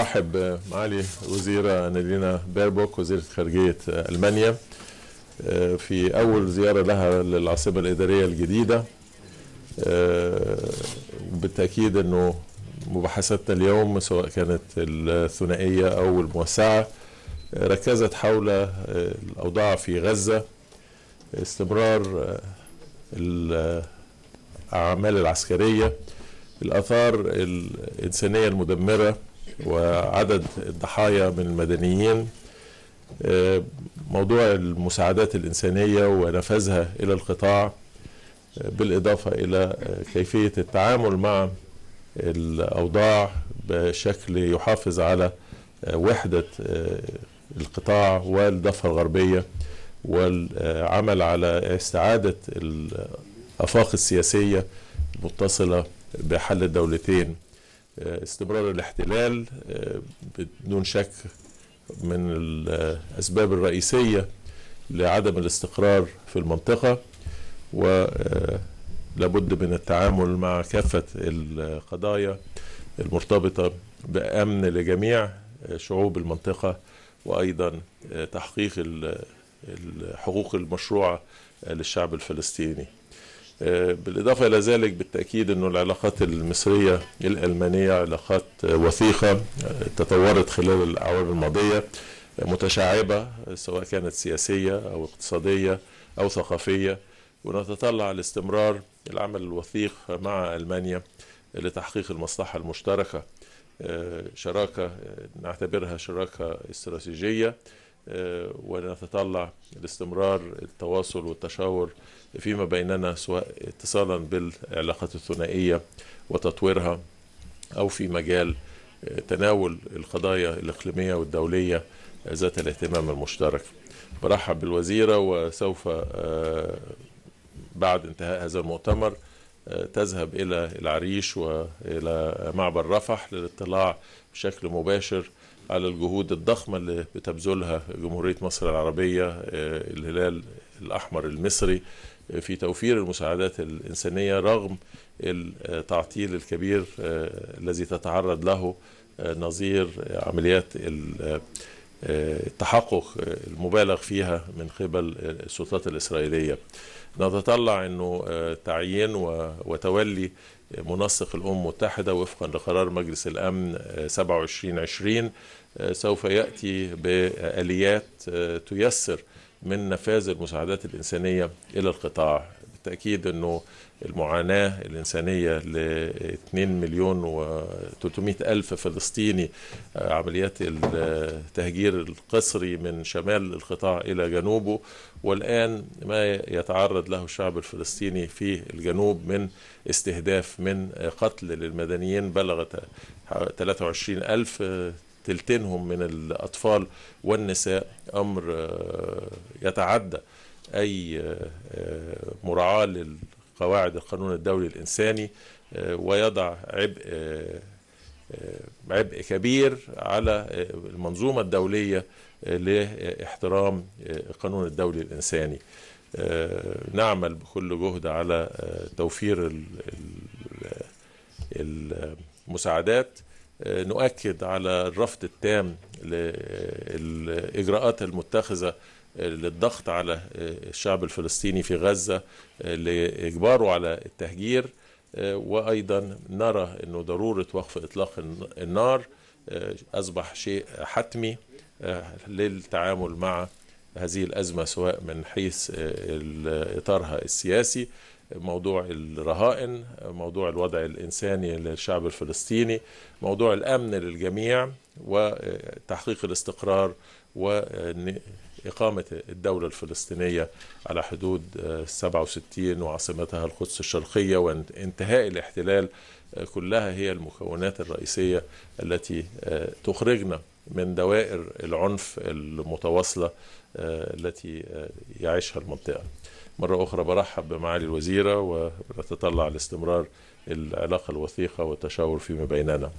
رحب معالي وزيرة نادينا بيربوك وزيرة خارجية ألمانيا آه، في أول زيارة لها للعاصمة الإدارية الجديدة آه، بالتأكيد أنه مباحثاتنا اليوم سواء كانت الثنائية أو الموسعة آه، ركزت حول الأوضاع في غزة استمرار الأعمال العسكرية الآثار الإنسانية المدمرة وعدد الضحايا من المدنيين آه، موضوع المساعدات الإنسانية ونفذها إلى القطاع آه، بالإضافة إلى آه، كيفية التعامل مع الأوضاع بشكل يحافظ على وحدة القطاع والضفة الغربية والعمل على استعادة الأفاق السياسية المتصلة بحل الدولتين آه، استمرار الاحتلال آه، بدون شك من الأسباب الرئيسية لعدم الاستقرار في المنطقة ولابد آه، من التعامل مع كافة القضايا المرتبطة بأمن لجميع شعوب المنطقة وأيضا تحقيق الحقوق المشروعة للشعب الفلسطيني آه، بالإضافة إلى ذلك بالتأكيد أنه العلاقات المصرية الألمانية علاقات وثيقة آه، تطورت خلال الأعوام الماضية آه، متشعبة سواء كانت سياسية أو اقتصادية أو ثقافية ونتطلع لاستمرار العمل الوثيق مع ألمانيا لتحقيق المصلحة المشتركة شراكة نعتبرها شراكة استراتيجية آه، ونتطلع لاستمرار التواصل والتشاور فيما بيننا سواء اتصالا بالعلاقات الثنائيه وتطويرها او في مجال آه، تناول القضايا الاقليميه والدوليه ذات الاهتمام المشترك. برحب بالوزيره وسوف آه، بعد انتهاء هذا المؤتمر تذهب الى العريش والى معبر رفح للاطلاع بشكل مباشر على الجهود الضخمة اللي بتبذلها جمهورية مصر العربية آه، الهلال الأحمر المصري آه، في توفير المساعدات الإنسانية رغم التعطيل الكبير آه، الذي تتعرض له نظير عمليات التحقق المبالغ فيها من قبل السلطات الإسرائيلية نتطلع أنه آه، تعيين وتولي منسق الأمم المتحدة وفقا لقرار مجلس الأمن 2720 آه، آه، سوف يأتي بآليات تيسر من نفاذ المساعدات الإنسانية إلى القطاع بالتأكيد أنه المعاناة الإنسانية ل 2 مليون و 300 ألف فلسطيني آه، عمليات التهجير القسري من شمال القطاع إلى جنوبه والآن ما يتعرض له الشعب الفلسطيني في الجنوب من استهداف من قتل للمدنيين بلغت 23 ألف آه، تلتينهم من الأطفال والنساء أمر آه، يتعدى أي آه، مراعاة لقواعد القانون الدولي الإنساني آه، ويضع عبء آه، عبء كبير على المنظومة الدولية لاحترام القانون الدولي الإنساني نعمل بكل جهد على توفير المساعدات نؤكد على الرفض التام للإجراءات المتخذة للضغط على الشعب الفلسطيني في غزة لإجباره على التهجير وأيضا نرى أنه ضرورة وقف إطلاق النار أصبح شيء حتمي للتعامل مع هذه الأزمة سواء من حيث إطارها السياسي موضوع الرهائن موضوع الوضع الإنساني للشعب الفلسطيني موضوع الأمن للجميع وتحقيق الاستقرار و إقامة الدولة الفلسطينية على حدود 67 آه، وعاصمتها القدس الشرقية وانتهاء الاحتلال آه، كلها هي المكونات الرئيسية التي آه، تخرجنا من دوائر العنف المتواصلة التي يعيشها المنطقة مرة أخرى برحب بمعالي الوزيرة ونتطلع لاستمرار العلاقة الوثيقة والتشاور فيما بيننا